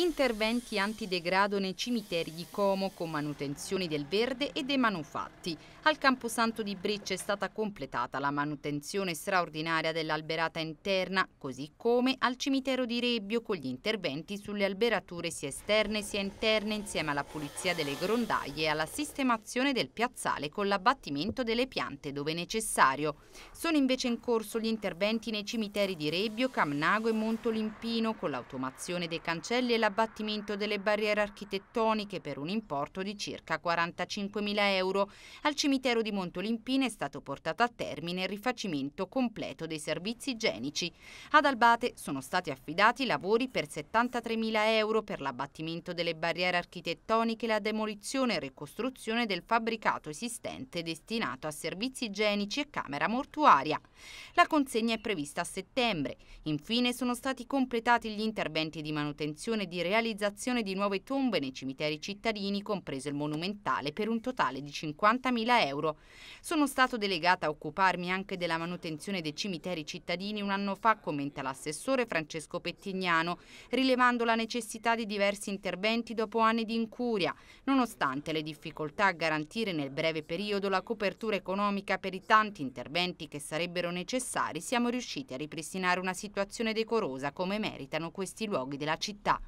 interventi antidegrado nei cimiteri di Como con manutenzioni del verde e dei manufatti. Al Camposanto di Breccia è stata completata la manutenzione straordinaria dell'alberata interna, così come al cimitero di Rebbio con gli interventi sulle alberature sia esterne sia interne insieme alla pulizia delle grondaie e alla sistemazione del piazzale con l'abbattimento delle piante dove necessario. Sono invece in corso gli interventi nei cimiteri di Rebbio, Camnago e Montolimpino con l'automazione dei cancelli e la l'abbattimento delle barriere architettoniche per un importo di circa 45.000 euro. Al cimitero di Montolimpina è stato portato a termine il rifacimento completo dei servizi igienici. Ad Albate sono stati affidati lavori per 73.000 euro per l'abbattimento delle barriere architettoniche la demolizione e ricostruzione del fabbricato esistente destinato a servizi igienici e camera mortuaria. La consegna è prevista a settembre. Infine sono stati completati gli interventi di manutenzione di di realizzazione di nuove tombe nei cimiteri cittadini, compreso il monumentale, per un totale di 50.000 euro. Sono stato delegata a occuparmi anche della manutenzione dei cimiteri cittadini un anno fa, commenta l'assessore Francesco Pettignano, rilevando la necessità di diversi interventi dopo anni di incuria, nonostante le difficoltà a garantire nel breve periodo la copertura economica per i tanti interventi che sarebbero necessari, siamo riusciti a ripristinare una situazione decorosa come meritano questi luoghi della città.